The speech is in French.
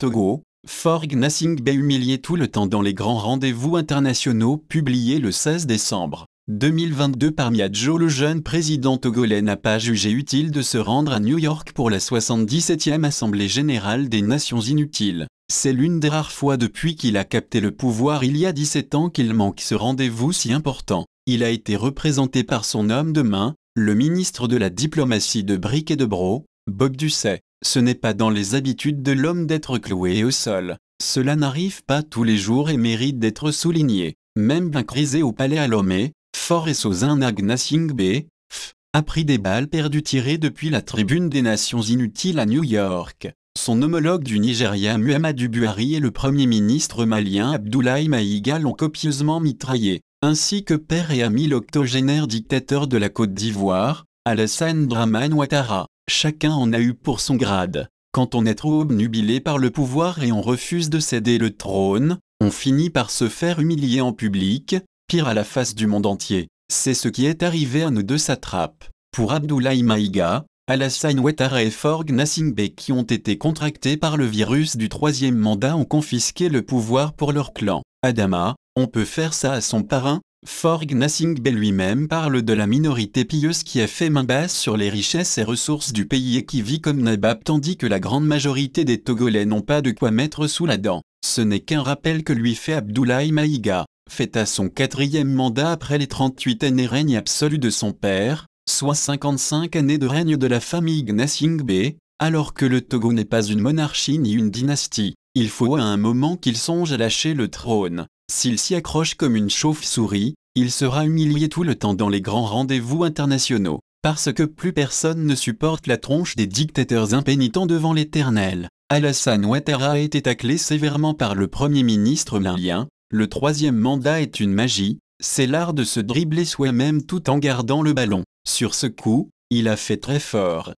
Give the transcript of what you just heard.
Togo, Forg Nassingbe humilié tout le temps dans les grands rendez-vous internationaux publiés le 16 décembre 2022 par Miadjo le jeune président togolais n'a pas jugé utile de se rendre à New York pour la 77e Assemblée Générale des Nations Inutiles. C'est l'une des rares fois depuis qu'il a capté le pouvoir il y a 17 ans qu'il manque ce rendez-vous si important. Il a été représenté par son homme de main, le ministre de la diplomatie de Bric et de Bro, Bob Dusset. Ce n'est pas dans les habitudes de l'homme d'être cloué au sol. Cela n'arrive pas tous les jours et mérite d'être souligné. Même bien crisé au palais à Lomé, Fort et Agnasingbe, a pris des balles perdues tirées depuis la tribune des Nations Inutiles à New York. Son homologue du Nigeria Muhammadu Buhari et le premier ministre malien Abdoulaye Maïga l'ont copieusement mitraillé, ainsi que père et ami l'octogénaire dictateur de la Côte d'Ivoire, Alassane Draman Ouattara. Chacun en a eu pour son grade. Quand on est trop obnubilé par le pouvoir et on refuse de céder le trône, on finit par se faire humilier en public, pire à la face du monde entier. C'est ce qui est arrivé à nos deux satrapes. Pour Abdoulaye Maïga, Alassane Ouattara et Forg qui ont été contractés par le virus du troisième mandat ont confisqué le pouvoir pour leur clan. Adama, on peut faire ça à son parrain Forg Gnasingbe lui-même parle de la minorité pieuse qui a fait main basse sur les richesses et ressources du pays et qui vit comme nabab tandis que la grande majorité des Togolais n'ont pas de quoi mettre sous la dent. Ce n'est qu'un rappel que lui fait Abdoulaye Maïga, fait à son quatrième mandat après les 38 années règne absolu de son père, soit 55 années de règne de la famille Gnassingbé, alors que le Togo n'est pas une monarchie ni une dynastie. Il faut à un moment qu'il songe à lâcher le trône. S'il s'y accroche comme une chauve-souris, il sera humilié tout le temps dans les grands rendez-vous internationaux, parce que plus personne ne supporte la tronche des dictateurs impénitents devant l'Éternel. Alassane Ouattara a été taclé sévèrement par le Premier ministre malien. Le troisième mandat est une magie, c'est l'art de se dribbler soi-même tout en gardant le ballon. Sur ce coup, il a fait très fort.